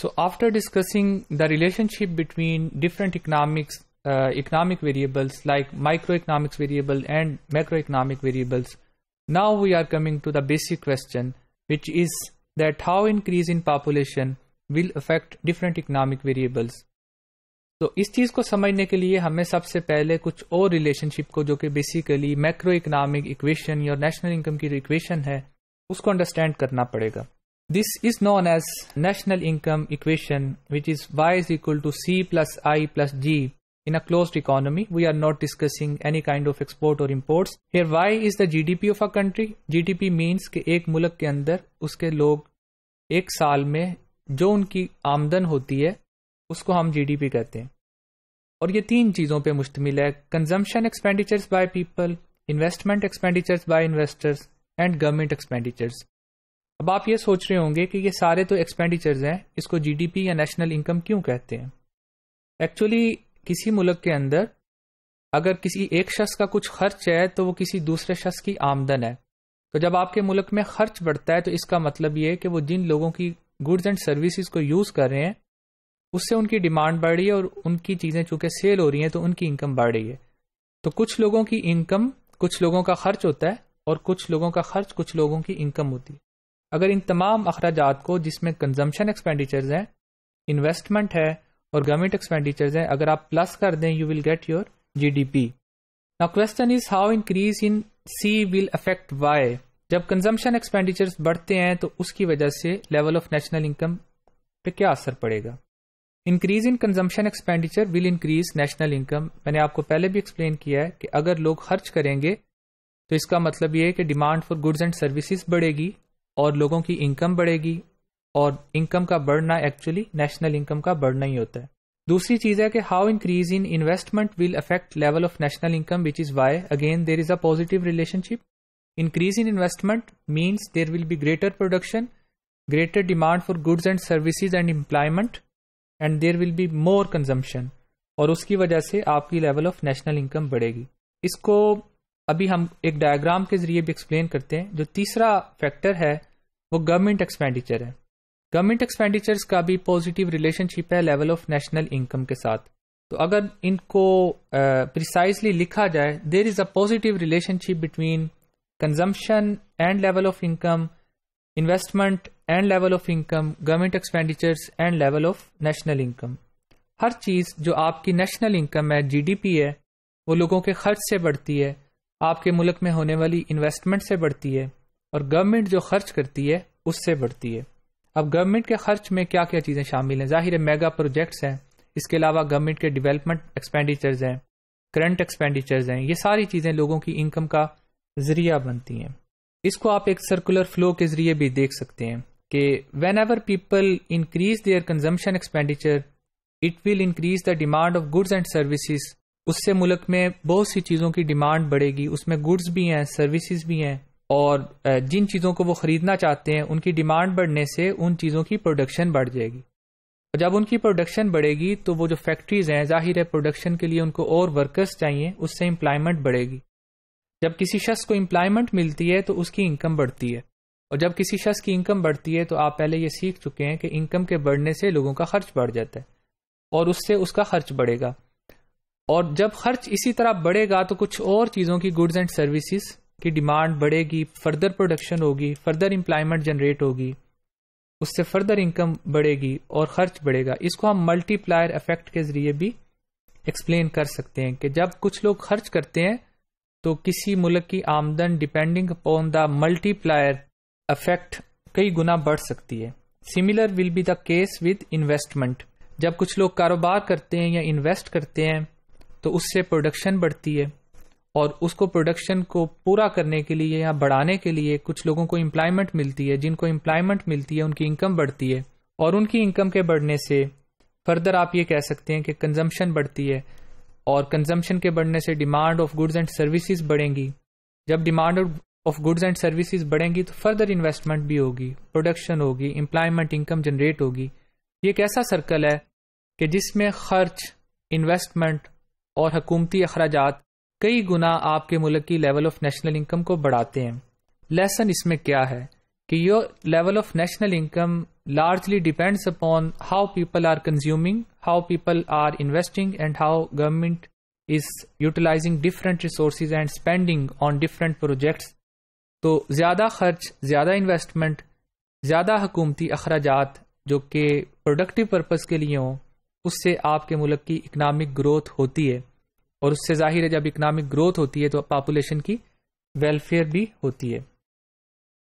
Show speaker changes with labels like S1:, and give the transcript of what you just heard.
S1: So after discussing the relationship between different economics, uh, economic variables like microeconomics variable and macroeconomic variables, now we are coming to the basic question, which is that how increase in population will affect different economic variables. तो इस चीज को समझने के लिए हमें सबसे पहले कुछ और रिलेशनशिप को जो कि बेसिकली मैक्रो इकोनॉमिक इक्वेशन या नेशनल इनकम की जो इक्वेशन है उसको अंडरस्टैंड करना पड़ेगा This is known as national income equation which is y is equal to c plus i plus g. In a closed economy, we are not discussing any kind of export or imports. Here y is the GDP of a country. GDP means कि एक मुल्क के अंदर उसके लोग एक साल में जो उनकी आमदन होती है उसको हम जीडीपी कहते हैं और ये तीन चीज़ों पे मुश्तमिल है consumption expenditures by people investment expenditures by investors and government expenditures अब आप ये सोच रहे होंगे कि ये सारे तो एक्सपेंडिचर्स हैं इसको जीडीपी या नेशनल इनकम क्यों कहते हैं एक्चुअली किसी मुल्क के अंदर अगर किसी एक शख्स का कुछ खर्च है तो वो किसी दूसरे शख्स की आमदन है तो जब आपके मुल्क में खर्च बढ़ता है तो इसका मतलब ये है कि वो जिन लोगों की गुड्स एंड सर्विसेज को यूज कर रहे हैं उससे उनकी डिमांड बढ़ रही है और उनकी चीजें चूंकि सेल हो रही हैं तो उनकी इनकम बढ़ रही है तो कुछ लोगों की इनकम कुछ लोगों का खर्च होता है और कुछ लोगों का खर्च कुछ लोगों की इनकम होती है अगर इन तमाम अखराज को जिसमें कंजम्पशन एक्सपेंडिचर्स हैं इन्वेस्टमेंट है और गवर्नमेंट एक्सपेंडिचर्स हैं अगर आप प्लस कर दें you will get your GDP now question is how increase in C will affect Y जब कंजम्पशन एक्सपेंडिचर्स बढ़ते हैं तो उसकी वजह से लेवल ऑफ नेशनल इनकम पे क्या असर पड़ेगा increase in consumption expenditure will increase national income मैंने आपको पहले भी एक्सप्लेन किया है कि अगर लोग खर्च करेंगे तो इसका मतलब ये है कि demand for goods and services बढ़ेगी और लोगों की इनकम बढ़ेगी और इनकम का बढ़ना एक्चुअली नेशनल इनकम का बढ़ना ही होता है दूसरी चीज है कि how increase in investment will affect level of national income which is Y again there is a positive relationship increase in investment means there will be greater production greater demand for goods and services and employment and there will be more consumption और उसकी वजह से आपकी level of national income बढ़ेगी इसको अभी हम एक डायग्राम के जरिए भी एक्सप्लेन करते हैं जो तीसरा फैक्टर है वो गवर्नमेंट एक्सपेंडिचर है गवर्नमेंट एक्सपेंडिचर्स का भी पॉजिटिव रिलेशनशिप है लेवल ऑफ नेशनल इनकम के साथ तो अगर इनको प्रिसाइसली uh, लिखा जाए there is a positive relationship between consumption and level of income investment and level of income government expenditures and level of national income हर चीज जो आपकी नेशनल इनकम है जीडीपी है वो लोगों के खर्च से बढ़ती है आपके मुल्क में होने वाली इन्वेस्टमेंट से बढ़ती है और गवर्नमेंट जो खर्च करती है उससे बढ़ती है अब गवर्नमेंट के खर्च में क्या क्या चीजें शामिल हैं जाहिर है मेगा प्रोजेक्ट्स हैं इसके अलावा गवर्नमेंट के डेवलपमेंट एक्सपेंडिचर्स हैं करंट एक्सपेंडिचर्स हैं ये सारी चीजें लोगों की इनकम का जरिया बनती हैं इसको आप एक सर्कुलर फ्लो के जरिए भी देख सकते हैं कि whenever people increase their consumption expenditure it will increase the demand of goods and services उससे मुल्क में बहुत सी चीजों की डिमांड बढ़ेगी उसमें गुड्स भी हैं सर्विसेज भी हैं और जिन चीज़ों को वो खरीदना चाहते हैं उनकी डिमांड बढ़ने से उन चीज़ों की प्रोडक्शन बढ़ जाएगी और जब उनकी प्रोडक्शन बढ़ेगी तो वो जो फैक्ट्रीज हैं जाहिर है प्रोडक्शन के लिए उनको और वर्कर्स चाहिए उससे इम्प्लॉयमेंट बढ़ेगी जब किसी शख्स को इम्प्लॉयमेंट मिलती है तो उसकी इनकम बढ़ती है और जब किसी शख्स की इनकम बढ़ती है तो आप पहले ये सीख चुके हैं कि इनकम के बढ़ने से लोगों का खर्च बढ़ जाता है और उससे उसका खर्च बढ़ेगा और जब खर्च इसी तरह बढ़ेगा तो कुछ और चीज़ों की गुड्स एंड सर्विसेज की डिमांड बढ़ेगी फर्दर प्रोडक्शन होगी फर्दर इम्प्लायमेंट जनरेट होगी उससे फर्दर इनकम बढ़ेगी और खर्च बढ़ेगा इसको हम मल्टीप्लायर इफेक्ट के जरिए भी एक्सप्लेन कर सकते हैं कि जब कुछ लोग खर्च करते हैं तो किसी मुल्क की आमदन depending upon the multiplier effect कई गुना बढ़ सकती है similar will be the case with investment जब कुछ लोग कारोबार करते हैं या इन्वेस्ट करते हैं तो उससे प्रोडक्शन बढ़ती है और उसको प्रोडक्शन को पूरा करने के लिए या बढ़ाने के लिए कुछ लोगों को एम्प्लॉयमेंट मिलती है जिनको एम्प्लॉयमेंट मिलती है उनकी इनकम बढ़ती है और उनकी इनकम के बढ़ने से फर्दर आप ये कह सकते हैं कि कंजम्पशन बढ़ती है और कंजम्पशन के बढ़ने से demand of goods and services बढ़ेंगी जब demand of goods and services बढ़ेंगी तो फर्दर इन्वेस्टमेंट भी होगी प्रोडक्शन होगी एम्प्लॉयमेंट इनकम जनरेट होगी ये एक ऐसा सर्कल है कि जिसमें खर्च इन्वेस्टमेंट और हकूमती अखराज कई गुना आपके मुल्क की लेवल ऑफ नेशनल इनकम को बढ़ाते हैं लेसन इसमें क्या है कि your level of national income largely depends upon how people are consuming how people are investing and how government is utilising different resource and spending on different project तो ज्यादा खर्च ज्यादा इन्वेस्टमेंट ज्यादा हकूमती अखराज जो कि प्रोडक्टिव पर्पज के लिए हों उससे आपके मुल्क की इकनॉमिक ग्रोथ होती है और उससे जाहिर है जब इकोनॉमिक ग्रोथ होती है तो पॉपुलेशन की वेलफेयर भी होती है